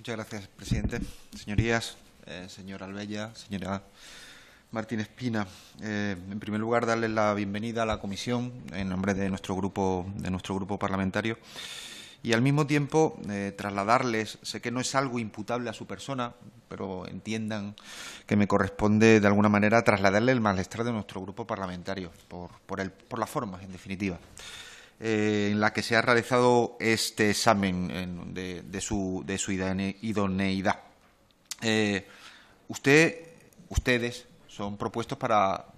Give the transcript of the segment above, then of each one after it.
Muchas gracias, presidente. Señorías, eh, señora Albella, señora Martín Espina. Eh, en primer lugar, darles la bienvenida a la comisión en nombre de nuestro grupo, de nuestro grupo parlamentario. Y al mismo tiempo, eh, trasladarles, sé que no es algo imputable a su persona, pero entiendan que me corresponde, de alguna manera, trasladarle el malestar de nuestro grupo parlamentario, por, por, el, por las formas, en definitiva. Eh, en la que se ha realizado este examen de, su, idoneidad. Eh, ustedes son propuestos para,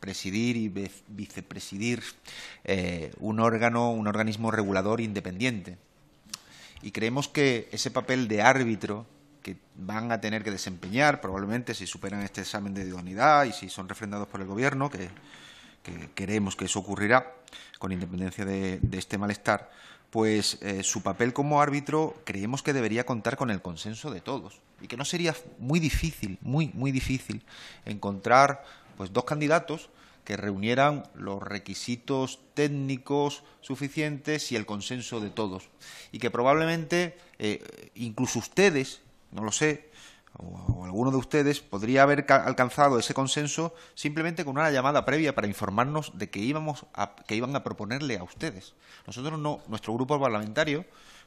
presidir y vicepresidir eh, un órgano, un organismo regulador independiente. Y creemos que ese papel de árbitro que van a tener que desempeñar, probablemente si superan este examen de idoneidad y si son refrendados por el Gobierno, que que queremos que eso ocurrirá, con independencia de, este malestar, pues eh, su papel como árbitro creemos que debería contar con el consenso de todos y que no sería muy difícil, muy, muy difícil encontrar pues dos candidatos que reunieran los requisitos técnicos suficientes y el consenso de todos. Y que probablemente eh, incluso ustedes, no lo sé, o, alguno de ustedes podría haber alcanzado ese consenso simplemente con una llamada previa para informarnos de que íbamos a, que iban a proponerle a ustedes. Nosotros no, nuestro grupo parlamentario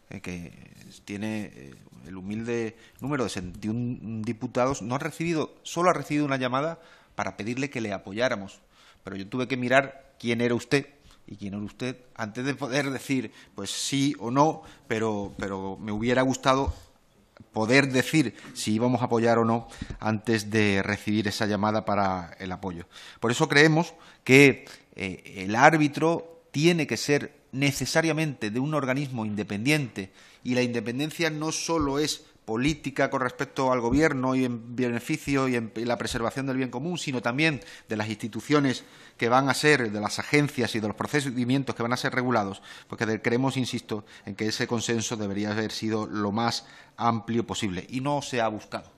eh, que tiene eh, el humilde número de 71 diputados no ha recibido, solo ha recibido una llamada para pedirle que le apoyáramos. Pero yo tuve que mirar quién era usted y quién era usted antes de poder decir pues sí o no, pero pero me hubiera gustado poder decir si íbamos a apoyar o no antes de recibir esa llamada para el apoyo. Por eso creemos que eh, el árbitro tiene que ser necesariamente de un organismo independiente y la independencia no solo es política con respecto al gobierno y en beneficio y en la preservación del bien común, sino también de las instituciones que van a ser, de las agencias y de los procedimientos que van a ser regulados, porque pues creemos, insisto, en que ese consenso debería haber sido lo más amplio posible y no se ha buscado.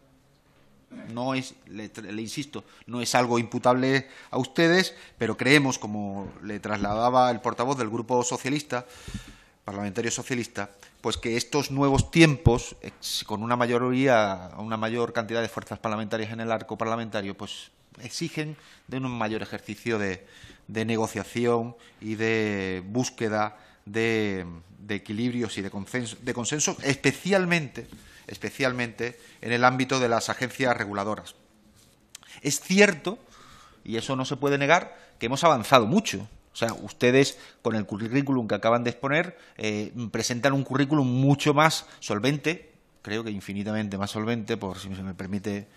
No es, le, le, insisto, no es algo imputable a ustedes, pero creemos, como le trasladaba el portavoz del Grupo Socialista, parlamentario socialista, pues que estos nuevos tiempos, con una mayoría, una mayor cantidad de fuerzas parlamentarias en el arco parlamentario, pues exigen de un mayor ejercicio de, negociación y de búsqueda de, de equilibrios y de consenso, de consenso, especialmente, especialmente en el ámbito de las agencias reguladoras. Es cierto, y eso no se puede negar, que hemos avanzado mucho o sea, ustedes con el currículum que acaban de exponer eh, presentan un currículum mucho más solvente, creo que infinitamente más solvente, por si se me permite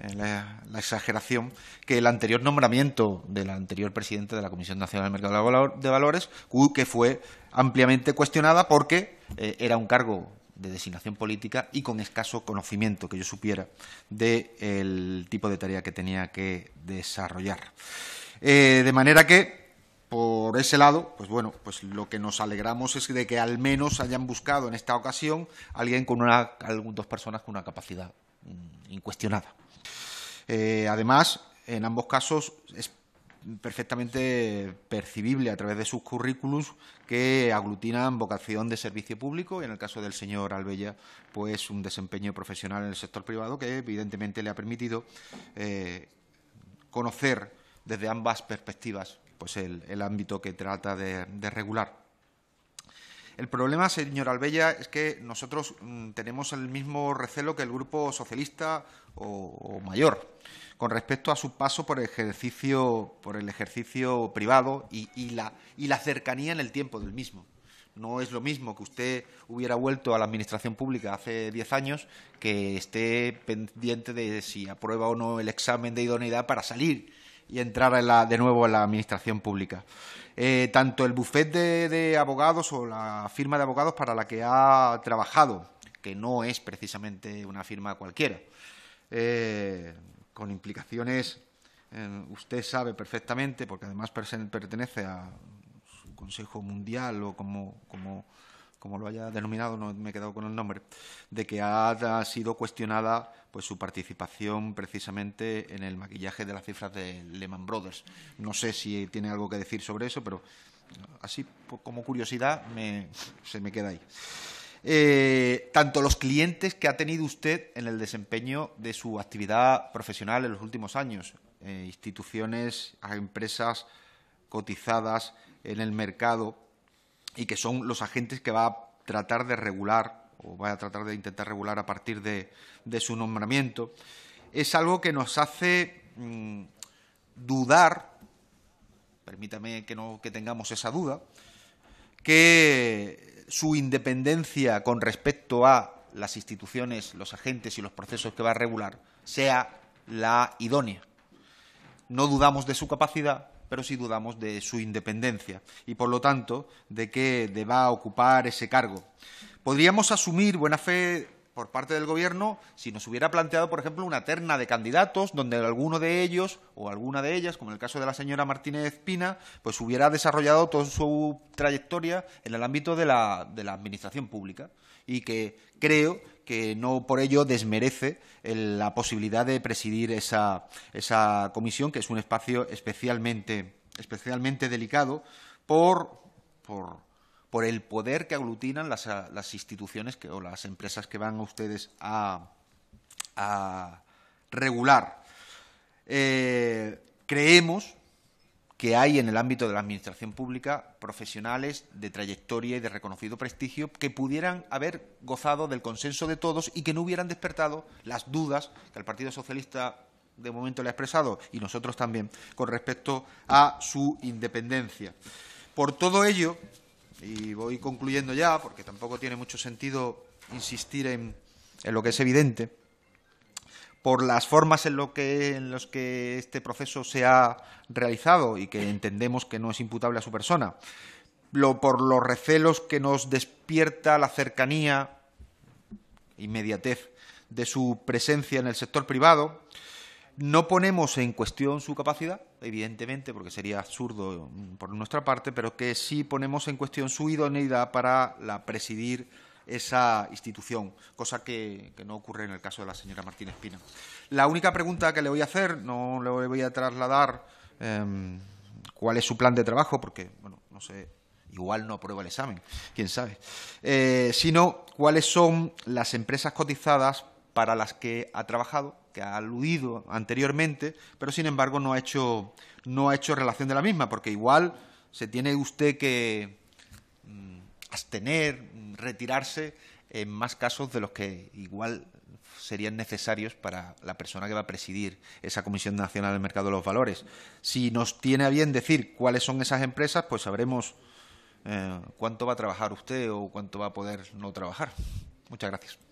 eh, la, exageración, que el anterior nombramiento del anterior presidente de la Comisión Nacional del Mercado de Valores, que fue ampliamente cuestionada porque eh, era un cargo de designación política y con escaso conocimiento que yo supiera del tipo de tarea que tenía que desarrollar. de manera que por ese lado, pues bueno, pues lo que nos alegramos es de que al menos hayan buscado en esta ocasión alguien con una, dos personas con una capacidad mm, incuestionada. Eh, además, en ambos casos es perfectamente percibible a través de sus currículums que aglutinan vocación de servicio público y en el caso del señor Albella, pues un desempeño profesional en el sector privado que evidentemente le ha permitido eh, conocer desde ambas perspectivas pues el, ámbito que trata de, regular. El problema, señor Albella, es que nosotros mm, tenemos el mismo recelo que el grupo socialista o, mayor con respecto a su paso por el ejercicio, por el ejercicio privado y, la, cercanía en el tiempo del mismo. No es lo mismo que usted hubiera vuelto a la Administración Pública hace diez años que esté pendiente de si aprueba o no el examen de idoneidad para salir y entrar de nuevo en la administración pública. Eh, tanto el buffet de, abogados o la firma de abogados para la que ha trabajado, que no es precisamente una firma cualquiera, eh, con implicaciones, eh, usted sabe perfectamente, porque además pertenece a su Consejo Mundial o como como lo haya denominado, no me he quedado con el nombre, de que ha, sido cuestionada pues su participación precisamente en el maquillaje de las cifras de Lehman Brothers. No sé si tiene algo que decir sobre eso, pero eh, así como curiosidad se me queda ahí. Eh, tanto los clientes que ha tenido usted en el desempeño de su actividad profesional en los últimos años, eh, instituciones, empresas cotizadas en el mercado, y que son los agentes que va a tratar de regular o va a tratar de intentar regular a partir de, su nombramiento, es algo que nos hace mm, dudar, permítame que tengamos esa duda, que su independencia con respecto a las instituciones, los agentes y los procesos que va a regular sea la idónea. No dudamos de su capacidad, pero sí dudamos de su independencia y, por lo tanto, de que deba ocupar ese cargo. Podríamos asumir buena fe por parte del Gobierno si nos hubiera planteado, por ejemplo, una terna de candidatos donde alguno de ellos o alguna de ellas, como en el caso de la señora Martínez Pina, pues hubiera desarrollado toda su trayectoria en el ámbito de la, de la Administración Pública y que creo que no por ello desmerece la posibilidad de presidir esa, comisión, que es un espacio especialmente, especialmente delicado por, el poder que aglutinan las, instituciones o las empresas que van a ustedes a, regular. Eh, creemos que hay en el ámbito de la administración pública profesionales de trayectoria y de reconocido prestigio que pudieran haber gozado del consenso de todos y que no hubieran despertado las dudas que el Partido Socialista de momento le ha expresado y nosotros también con respecto a su independencia. Por todo ello, y voy concluyendo ya porque tampoco tiene mucho sentido insistir en, lo que es evidente, por las formas en, lo que, en los que este proceso se ha realizado y que entendemos que no es imputable a su persona, lo, por los recelos que nos despierta la cercanía, inmediatez de su presencia en el sector privado, no ponemos en cuestión su capacidad, evidentemente, porque sería absurdo por nuestra parte, pero que sí ponemos en cuestión su idoneidad para la presidir esa institución, cosa que, no ocurre en el caso de la señora Martínez Pina. La única pregunta que le voy a hacer, no le voy a trasladar em, cuál es su plan de trabajo, porque, bueno, no sé, igual no aprueba el examen, quién sabe, eh, sino cuáles son las empresas cotizadas para las que ha trabajado, que ha aludido anteriormente, pero sin embargo no ha hecho, no ha hecho relación de la misma, porque igual se tiene usted que... Mm, abstener, retirarse en más casos de los que igual serían necesarios para la persona que va a presidir esa Comisión Nacional del Mercado de los Valores. Si nos tiene a bien decir cuáles son esas empresas, pues sabremos eh, cuánto va a trabajar usted o cuánto va a poder no trabajar. Muchas gracias.